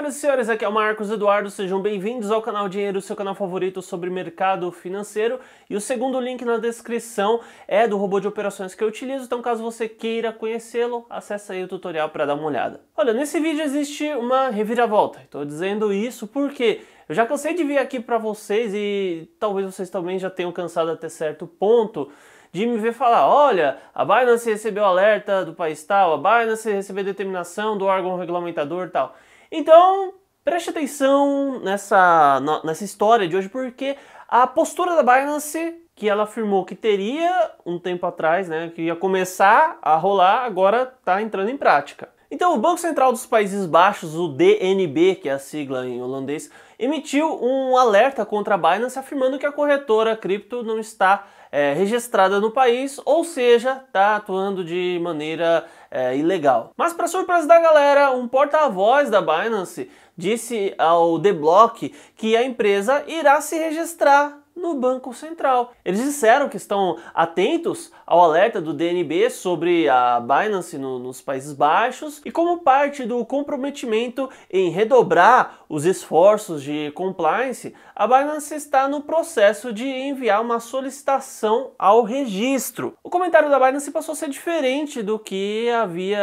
Senhoras e senhores, aqui é o Marcos Eduardo, sejam bem-vindos ao canal Dinheiro, seu canal favorito sobre mercado financeiro. E o segundo link na descrição é do robô de operações que eu utilizo, então caso você queira conhecê-lo, acessa aí o tutorial para dar uma olhada. Olha, nesse vídeo existe uma reviravolta. Estou dizendo isso porque eu já cansei de vir aqui para vocês e talvez vocês também já tenham cansado até certo ponto de me ver falar: olha, a Binance recebeu alerta do país tal, a Binance recebeu determinação do órgão regulamentador tal. Então, preste atenção nessa, nessa história de hoje, porque a postura da Binance, que ela afirmou que teria um tempo atrás, né, que ia começar a rolar, agora está entrando em prática. Então, o Banco Central dos Países Baixos, o DNB, que é a sigla em holandês, emitiu um alerta contra a Binance afirmando que a corretora cripto não está é, registrada no país, ou seja, está atuando de maneira é, ilegal. Mas, para surpresa da galera, um porta-voz da Binance disse ao The Block que a empresa irá se registrar no Banco Central. Eles disseram que estão atentos ao alerta do DNB sobre a Binance no, nos Países Baixos e, como parte do comprometimento em redobrar os esforços de compliance, a Binance está no processo de enviar uma solicitação ao registro. O comentário da Binance passou a ser diferente do que havia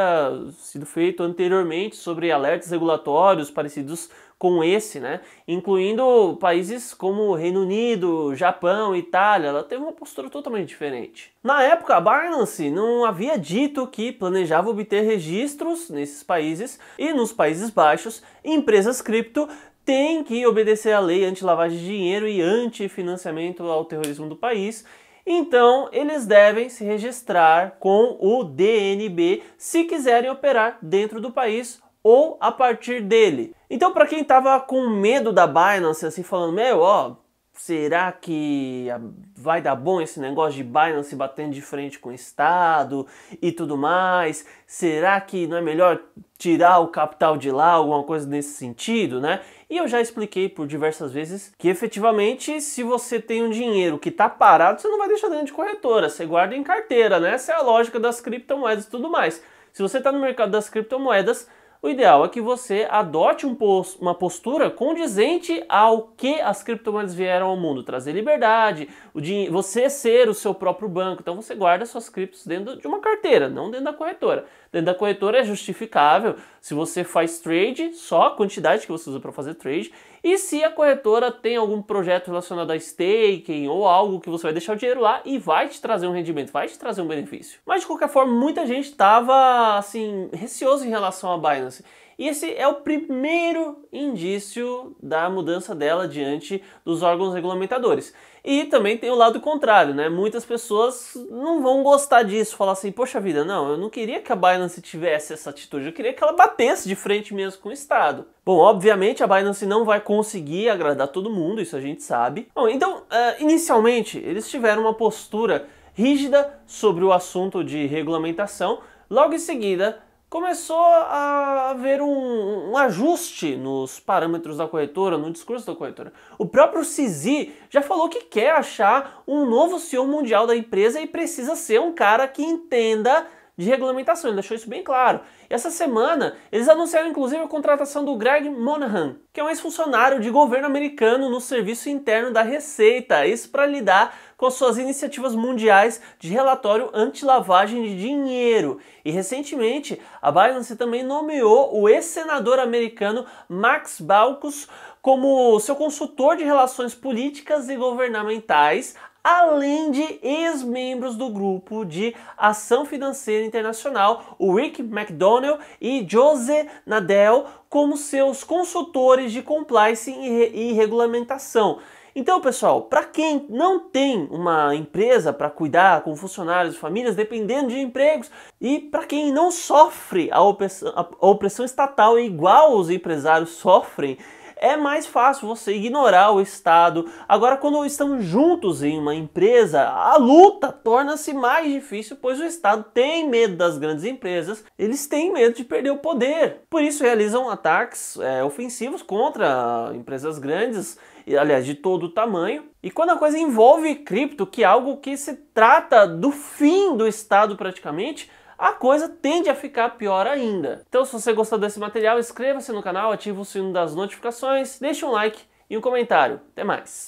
sido feito anteriormente sobre alertas regulatórios parecidos com esse, né? Incluindo países como o Reino Unido, Japão, Itália, ela teve uma postura totalmente diferente. Na época, a Binance não havia dito que planejava obter registros nesses países e nos Países Baixos, empresas cripto têm que obedecer à lei anti-lavagem de dinheiro e anti-financiamento ao terrorismo do país. Então, eles devem se registrar com o DNB se quiserem operar dentro do país ou a partir dele. Então, para quem estava com medo da Binance, assim, falando, meu, ó, será que ah, vai dar bom esse negócio de Binance batendo de frente com o Estado e tudo mais? Será que não é melhor tirar o capital de lá, alguma coisa nesse sentido, né? E eu já expliquei por diversas vezes que efetivamente, se você tem um dinheiro que está parado, você não vai deixar dentro de corretora, você guarda em carteira, né? Essa é a lógica das criptomoedas e tudo mais. Se você está no mercado das criptomoedas, o ideal é que você adote um uma postura condizente ao que as criptomoedas vieram ao mundo, trazer liberdade, o você ser o seu próprio banco. Então você guarda suas criptos dentro de uma carteira, não dentro da corretora. Dentro da corretora é justificável se você faz trade, só a quantidade que você usa para fazer trade e se a corretora tem algum projeto relacionado a staking ou algo que você vai deixar o dinheiro lá e vai te trazer um rendimento, vai te trazer um benefício. Mas de qualquer forma, muita gente estava assim receoso em relação à Binance. E esse é o primeiro indício da mudança dela diante dos órgãos regulamentadores. E também tem o lado contrário, né? Muitas pessoas não vão gostar disso, falar assim, poxa vida, não, eu não queria que a Binance tivesse essa atitude, eu queria que ela batesse de frente mesmo com o Estado. Bom, obviamente a Binance não vai conseguir agradar todo mundo, isso a gente sabe. Bom, então, uh, inicialmente, eles tiveram uma postura rígida sobre o assunto de regulamentação, logo em seguida começou a haver um, um, ajuste nos parâmetros da corretora, no discurso da corretora. O próprio Sisi já falou que quer achar um novo CEO mundial da empresa e precisa ser um cara que entenda de regulamentação, ele deixou isso bem claro. E essa semana, eles anunciaram inclusive a contratação do Greg Monahan, que é um ex-funcionário de governo americano no serviço interno da Receita, isso para lidar com suas iniciativas mundiais de relatório anti-lavagem de dinheiro. E recentemente, a Binance também nomeou o ex-senador americano Max Baucus como seu consultor de relações políticas e governamentais, além de ex-membros do grupo de ação financeira internacional, o Rick McDonnell e Jose Nadel, como seus consultores de compliance e, e regulamentação. Então, pessoal, para quem não tem uma empresa para cuidar com funcionários, e famílias, dependendo de empregos, e para quem não sofre a opressão, a opressão estatal é igual os empresários sofrem, é mais fácil você ignorar o Estado. Agora, quando estamos juntos em uma empresa, a luta torna-se mais difícil, pois o Estado tem medo das grandes empresas, eles têm medo de perder o poder. Por isso, realizam ataques é, ofensivos contra empresas grandes aliás, de todo o tamanho. E quando a coisa envolve cripto, que é algo que se trata do fim do Estado praticamente, a coisa tende a ficar pior ainda. Então, se você gostou desse material, inscreva-se no canal, ative o sino das notificações, deixe um like e um comentário. Até mais!